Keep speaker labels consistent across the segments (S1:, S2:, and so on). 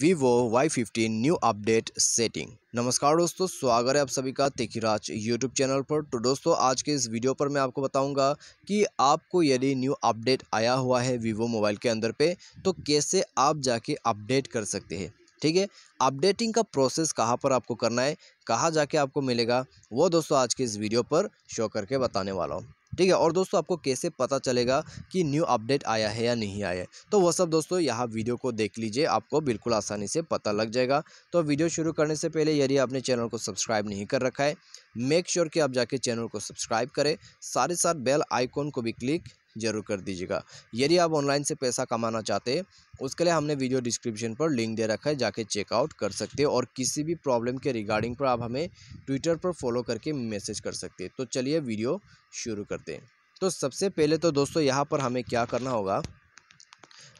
S1: Vivo Y fifteen new update setting नमस्कार दोस्तों स्वागत है आप सभी का तिखिराज यूट्यूब चैनल पर तो दोस्तों आज के इस वीडियो पर मैं आपको बताऊंगा कि आपको यदि न्यू अपडेट आया हुआ है वीवो मोबाइल के अंदर पे तो कैसे आप जाके अपडेट कर सकते हैं ठीक है अपडेटिंग का प्रोसेस कहाँ पर आपको करना है कहाँ जाके आपको मिलेगा वो दोस्तों आज के इस वीडियो पर शो करके बताने वाला हूँ ठीक है और दोस्तों आपको कैसे पता चलेगा कि न्यू अपडेट आया है या नहीं आया है तो वह सब दोस्तों यहाँ वीडियो को देख लीजिए आपको बिल्कुल आसानी से पता लग जाएगा तो वीडियो शुरू करने से पहले यदि आपने चैनल को सब्सक्राइब नहीं कर रखा है मेक श्योर sure कि आप जाके चैनल को सब्सक्राइब करें साथ ही साथ बेल आइकॉन को भी क्लिक ज़रूर कर दीजिएगा यदि आप ऑनलाइन से पैसा कमाना चाहते उसके लिए हमने वीडियो डिस्क्रिप्शन पर लिंक दे रखा है जाके चेकआउट कर सकते हो और किसी भी प्रॉब्लम के रिगार्डिंग पर आप हमें ट्विटर पर फॉलो करके मैसेज कर सकते हैं तो चलिए वीडियो शुरू करते हैं तो सबसे पहले तो दोस्तों यहाँ पर हमें क्या करना होगा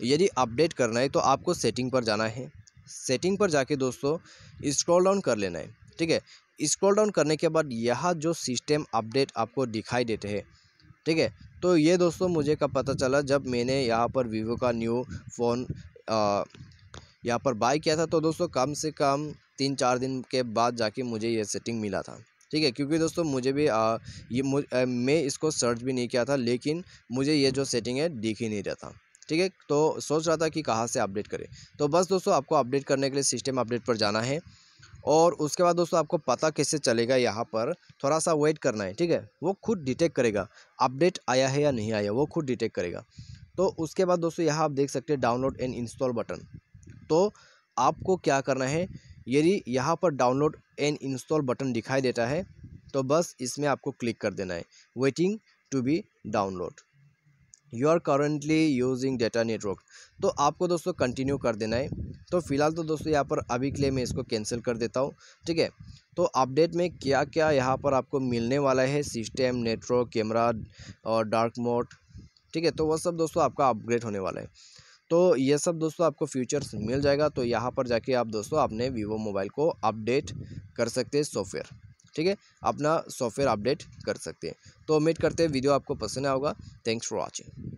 S1: यदि अपडेट करना है तो आपको सेटिंग पर जाना है सेटिंग पर जाके दोस्तों इस्क्रॉल डाउन कर लेना है ठीक है स्क्रॉल डाउन करने के बाद यह जो सिस्टम अपडेट आपको दिखाई देते हैं ठीक है तो ये दोस्तों मुझे कब पता चला जब मैंने यहाँ पर वीवो का न्यू फ़ोन यहाँ पर बाई किया था तो दोस्तों कम से कम तीन चार दिन के बाद जाके मुझे ये सेटिंग मिला था ठीक है क्योंकि दोस्तों मुझे भी आ, ये मुझ, आ, मैं इसको सर्च भी नहीं किया था लेकिन मुझे ये जो सेटिंग है दिख ही नहीं रहा था ठीक है तो सोच रहा था कि कहाँ से अपडेट करें तो बस दोस्तों आपको अपडेट करने के लिए सिस्टम अपडेट पर जाना है और उसके बाद दोस्तों आपको पता कैसे चलेगा यहाँ पर थोड़ा सा वेट करना है ठीक है वो खुद डिटेक्ट करेगा अपडेट आया है या नहीं आया वो खुद डिटेक्ट करेगा तो उसके बाद दोस्तों यहाँ आप देख सकते हैं डाउनलोड एंड इंस्टॉल बटन तो आपको क्या करना है यदि यहाँ पर डाउनलोड एंड इंस्टॉल बटन दिखाई देता है तो बस इसमें आपको क्लिक कर देना है waiting to be download you are currently using data network तो आपको दोस्तों कंटिन्यू कर देना है तो फिलहाल तो दोस्तों यहाँ पर अभी के लिए मैं इसको कैंसिल कर देता हूँ ठीक है तो अपडेट में क्या क्या यहाँ पर आपको मिलने वाला है सिस्टम नेटवर्क कैमरा और डार्क मोड ठीक है तो वह सब दोस्तों आपका अपग्रेड होने वाला है तो ये सब दोस्तों आपको फ्यूचर्स मिल जाएगा तो यहाँ पर जाके आप दोस्तों अपने वीवो मोबाइल को अपडेट कर सकते हैं सॉफ्टवेयर ठीक है अपना सॉफ्टवेयर अपडेट कर सकते हैं तो उम्मीद करते हैं वीडियो आपको पसंद आएगा थैंक्स फॉर वॉचिंग